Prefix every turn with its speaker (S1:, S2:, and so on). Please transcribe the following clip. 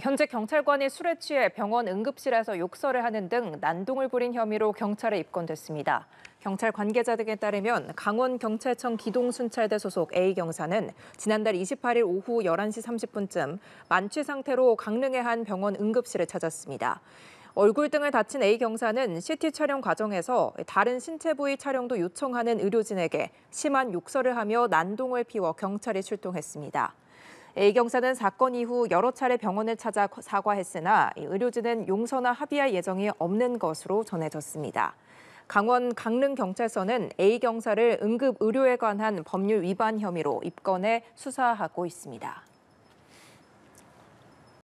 S1: 현재 경찰관이 술에 취해 병원 응급실에서 욕설을 하는 등 난동을 부린 혐의로 경찰에 입건됐습니다. 경찰 관계자 등에 따르면 강원경찰청 기동순찰대 소속 A 경사는 지난달 28일 오후 11시 30분쯤 만취 상태로 강릉의 한 병원 응급실을 찾았습니다. 얼굴 등을 다친 A 경사는 CT 촬영 과정에서 다른 신체 부위 촬영도 요청하는 의료진에게 심한 욕설을 하며 난동을 피워 경찰에 출동했습니다. A 경사는 사건 이후 여러 차례 병원을 찾아 사과했으나 의료진은 용서나 합의할 예정이 없는 것으로 전해졌습니다. 강원 강릉경찰서는 A 경사를 응급의료에 관한 법률 위반 혐의로 입건해 수사하고 있습니다.